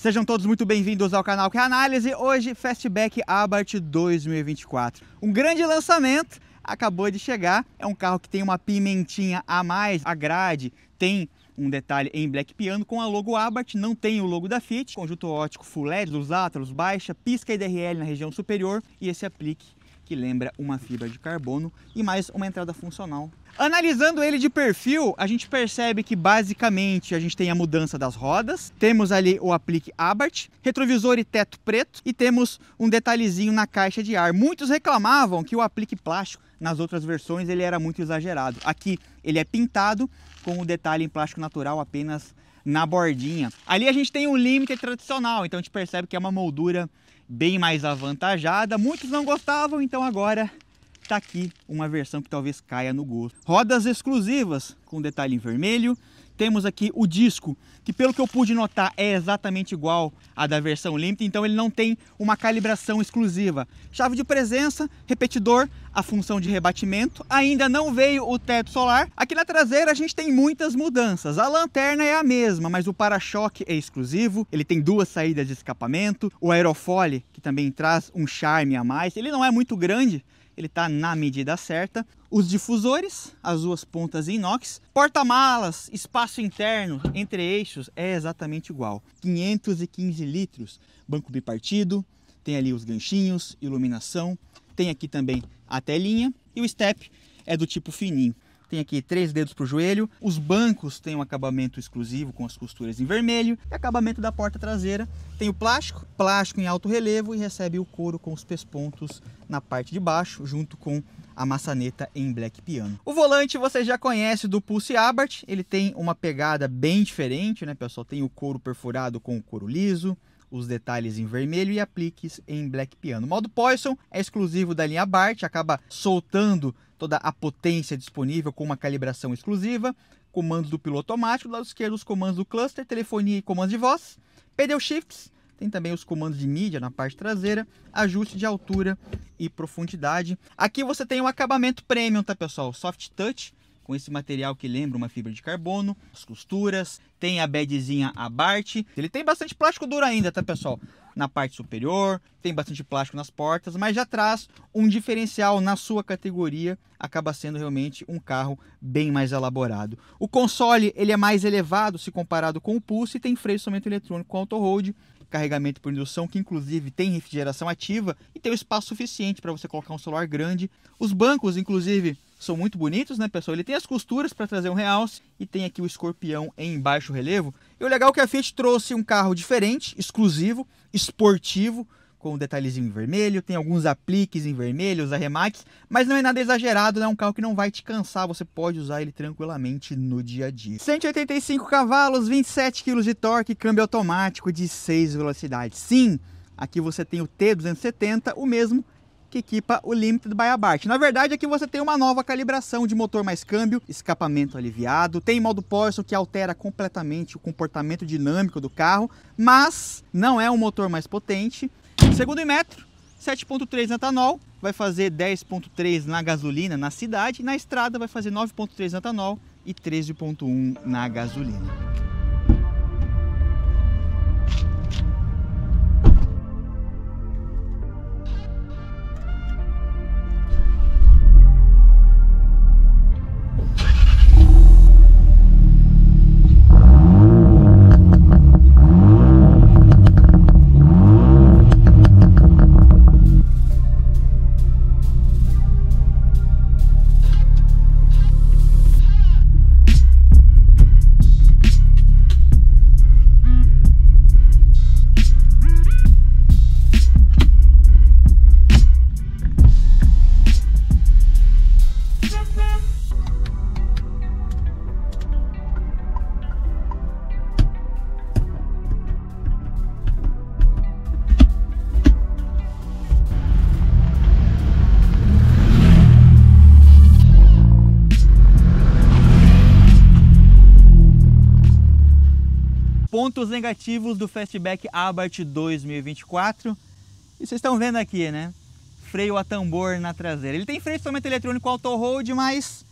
Sejam todos muito bem-vindos ao canal Que é Análise. Hoje, Fastback Abarth 2024. Um grande lançamento acabou de chegar. É um carro que tem uma pimentinha a mais. A grade tem um detalhe em black piano com a logo Abarth, não tem o logo da Fiat. Conjunto ótico full LED, luz átaros baixa, pisca e DRL na região superior e esse aplique que lembra uma fibra de carbono e mais uma entrada funcional Analisando ele de perfil, a gente percebe que basicamente a gente tem a mudança das rodas, temos ali o aplique abart, retrovisor e teto preto e temos um detalhezinho na caixa de ar. Muitos reclamavam que o aplique plástico nas outras versões ele era muito exagerado. Aqui ele é pintado com o detalhe em plástico natural apenas na bordinha. Ali a gente tem um limite tradicional, então a gente percebe que é uma moldura bem mais avantajada. Muitos não gostavam, então agora Está aqui uma versão que talvez caia no gosto. Rodas exclusivas com detalhe em vermelho. Temos aqui o disco, que pelo que eu pude notar é exatamente igual à da versão limpa. então ele não tem uma calibração exclusiva. Chave de presença, repetidor, a função de rebatimento. Ainda não veio o teto solar. Aqui na traseira a gente tem muitas mudanças. A lanterna é a mesma, mas o para-choque é exclusivo. Ele tem duas saídas de escapamento. O aerofólio, que também traz um charme a mais. Ele não é muito grande, ele está na medida certa. Os difusores, as duas pontas em inox. Porta-malas, espaço interno entre eixos é exatamente igual. 515 litros, banco bipartido, tem ali os ganchinhos, iluminação. Tem aqui também a telinha e o step é do tipo fininho tem aqui três dedos para o joelho. Os bancos têm um acabamento exclusivo com as costuras em vermelho. E acabamento da porta traseira tem o plástico, plástico em alto relevo e recebe o couro com os pespontos na parte de baixo, junto com a maçaneta em black piano. O volante você já conhece do Pulse Abarth, ele tem uma pegada bem diferente, né, pessoal? Tem o couro perfurado com o couro liso, os detalhes em vermelho e apliques em black piano. O modo Poison é exclusivo da linha BART, acaba soltando toda a potência disponível com uma calibração exclusiva, comandos do piloto automático, do lado esquerdo os comandos do cluster, telefonia e comandos de voz, pedal shifts, tem também os comandos de mídia na parte traseira, ajuste de altura e profundidade. Aqui você tem um acabamento premium, tá pessoal? Soft touch, com esse material que lembra uma fibra de carbono, as costuras, tem a bedzinha abarte. Ele tem bastante plástico duro ainda, tá pessoal? Na parte superior, tem bastante plástico nas portas, mas já traz um diferencial na sua categoria, acaba sendo realmente um carro bem mais elaborado. O console, ele é mais elevado se comparado com o Pulse e tem freio somente eletrônico com auto hold, carregamento por indução, que inclusive tem refrigeração ativa e tem o espaço suficiente para você colocar um celular grande. Os bancos, inclusive, são muito bonitos, né, pessoal? Ele tem as costuras para trazer um realce e tem aqui o escorpião em baixo relevo. E o legal é que a Fiat trouxe um carro diferente, exclusivo, esportivo, com um detalhezinho vermelho, tem alguns apliques em vermelho, os arremaques, mas não é nada exagerado, né? um carro que não vai te cansar, você pode usar ele tranquilamente no dia a dia. 185 cavalos, 27 kg de torque, câmbio automático de 6 velocidades. Sim, aqui você tem o T270, o mesmo que equipa o Limited by Abarth. Na verdade, aqui você tem uma nova calibração de motor mais câmbio, escapamento aliviado, tem modo Porsche que altera completamente o comportamento dinâmico do carro, mas não é um motor mais potente. Segundo em metro, 7.3 etanol, vai fazer 10.3 na gasolina na cidade, e na estrada vai fazer 9.3 etanol e 13.1 na gasolina. pontos negativos do Fastback Abarth 2024. E vocês estão vendo aqui, né? Freio a tambor na traseira. Ele tem freio somente eletrônico auto-road, mas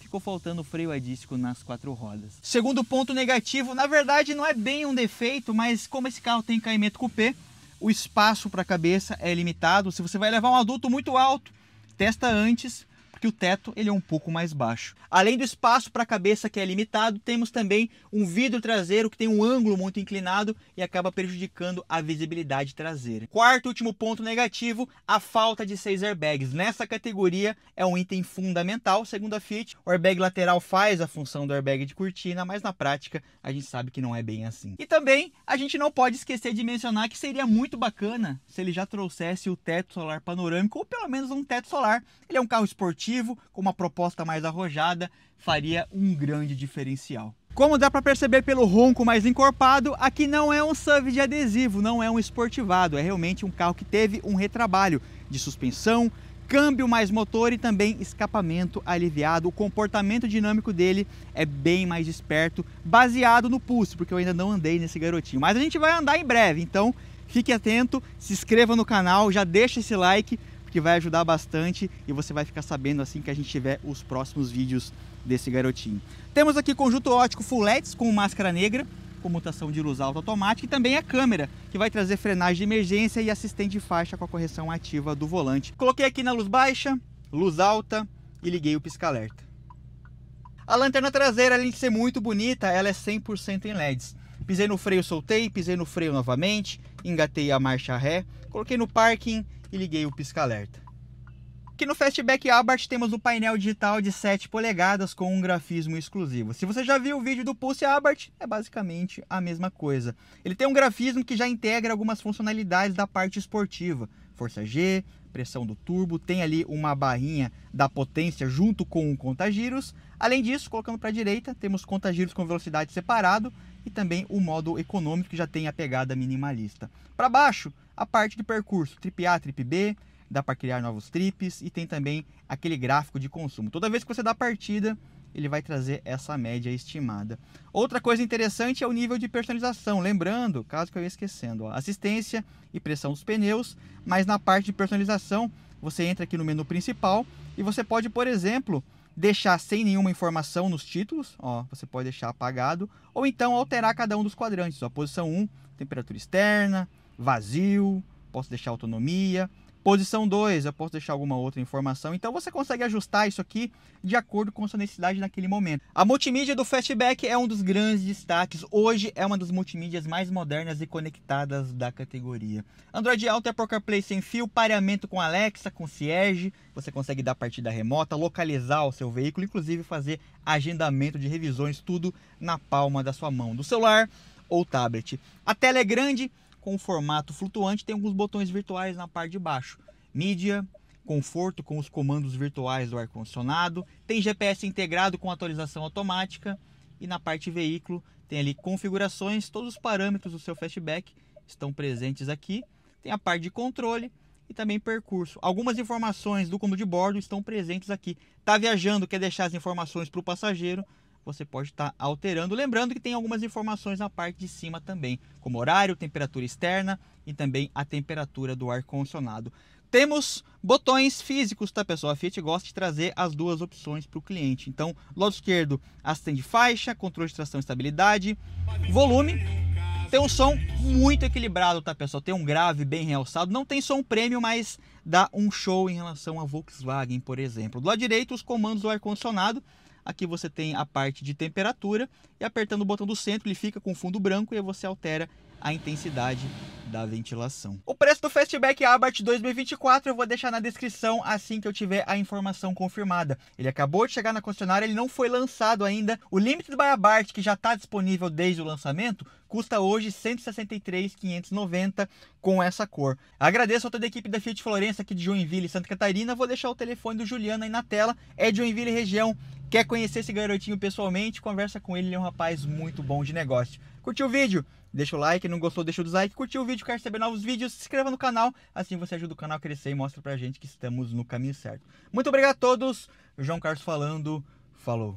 ficou faltando freio a disco nas quatro rodas. Segundo ponto negativo, na verdade não é bem um defeito, mas como esse carro tem caimento coupé, o espaço para a cabeça é limitado. Se você vai levar um adulto muito alto, testa antes, que o teto ele é um pouco mais baixo. Além do espaço para a cabeça que é limitado, temos também um vidro traseiro que tem um ângulo muito inclinado e acaba prejudicando a visibilidade traseira. Quarto e último ponto negativo, a falta de seis airbags. Nessa categoria é um item fundamental, segundo a Fiat. O airbag lateral faz a função do airbag de cortina, mas na prática a gente sabe que não é bem assim. E também a gente não pode esquecer de mencionar que seria muito bacana se ele já trouxesse o teto solar panorâmico ou pelo menos um teto solar. Ele é um carro esportivo criativo, com uma proposta mais arrojada, faria um grande diferencial. Como dá para perceber pelo ronco mais encorpado, aqui não é um SUV de adesivo, não é um esportivado, é realmente um carro que teve um retrabalho de suspensão, câmbio mais motor e também escapamento aliviado. O comportamento dinâmico dele é bem mais esperto, baseado no pulso, porque eu ainda não andei nesse garotinho. Mas a gente vai andar em breve, então fique atento, se inscreva no canal, já deixa esse like, que vai ajudar bastante e você vai ficar sabendo assim que a gente tiver os próximos vídeos desse garotinho. Temos aqui conjunto ótico full LEDs com máscara negra, comutação de luz alta automática e também a câmera, que vai trazer frenagem de emergência e assistente de faixa com a correção ativa do volante. Coloquei aqui na luz baixa, luz alta e liguei o pisca-alerta. A lanterna traseira, além de ser muito bonita, ela é 100% em LEDs. Pisei no freio, soltei, pisei no freio novamente, engatei a marcha ré, coloquei no parking e liguei o pisca-alerta. Aqui no Fastback Albert temos o um painel digital de 7 polegadas com um grafismo exclusivo. Se você já viu o vídeo do Pulse Albert, é basicamente a mesma coisa. Ele tem um grafismo que já integra algumas funcionalidades da parte esportiva força G, pressão do turbo, tem ali uma barrinha da potência junto com o contagiros. Além disso, colocando para a direita, temos contagiros com velocidade separado e também o modo econômico que já tem a pegada minimalista. Para baixo, a parte de percurso, trip A, trip B, dá para criar novos trips e tem também aquele gráfico de consumo. Toda vez que você dá partida, ele vai trazer essa média estimada. Outra coisa interessante é o nível de personalização. Lembrando, caso que eu ia esquecendo, ó, assistência e pressão dos pneus, mas na parte de personalização, você entra aqui no menu principal e você pode, por exemplo, deixar sem nenhuma informação nos títulos, ó, você pode deixar apagado, ou então alterar cada um dos quadrantes, ó, posição 1, temperatura externa, vazio, posso deixar autonomia. Posição 2, eu posso deixar alguma outra informação. Então você consegue ajustar isso aqui de acordo com sua necessidade naquele momento. A multimídia do Fastback é um dos grandes destaques. Hoje é uma das multimídias mais modernas e conectadas da categoria. Android Auto é Pro CarPlay sem fio, pareamento com Alexa, com Sierge. Você consegue dar partida remota, localizar o seu veículo, inclusive fazer agendamento de revisões, tudo na palma da sua mão, do celular ou tablet. A tela é grande, com formato flutuante, tem alguns botões virtuais na parte de baixo. Mídia, conforto com os comandos virtuais do ar-condicionado, tem GPS integrado com atualização automática e na parte veículo tem ali configurações, todos os parâmetros do seu flashback estão presentes aqui. Tem a parte de controle e também percurso. Algumas informações do comando de bordo estão presentes aqui. Está viajando, quer deixar as informações para o passageiro, você pode estar tá alterando. Lembrando que tem algumas informações na parte de cima também, como horário, temperatura externa e também a temperatura do ar-condicionado. Temos botões físicos, tá pessoal? A Fiat gosta de trazer as duas opções para o cliente. Então, lado esquerdo, assistente de faixa, controle de tração e estabilidade, volume, tem um som muito equilibrado, tá pessoal? Tem um grave bem realçado, não tem som prêmio, mas dá um show em relação à Volkswagen, por exemplo. Do lado direito, os comandos do ar-condicionado, Aqui você tem a parte de temperatura e apertando o botão do centro ele fica com fundo branco e você altera a intensidade da ventilação. O preço do Fastback Abarth 2024 eu vou deixar na descrição assim que eu tiver a informação confirmada. Ele acabou de chegar na concessionária, ele não foi lançado ainda. O Limited by Abarth, que já está disponível desde o lançamento, custa hoje 163,590 com essa cor. Agradeço a toda a equipe da Fiat Florença aqui de Joinville, Santa Catarina. Vou deixar o telefone do Juliano aí na tela. É Joinville região Quer conhecer esse garotinho pessoalmente? Conversa com ele, ele é um rapaz muito bom de negócio. Curtiu o vídeo? Deixa o like, não gostou, deixa o dislike, curtiu o vídeo, quer receber novos vídeos, se inscreva no canal, assim você ajuda o canal a crescer e mostra pra gente que estamos no caminho certo. Muito obrigado a todos, João Carlos falando, falou!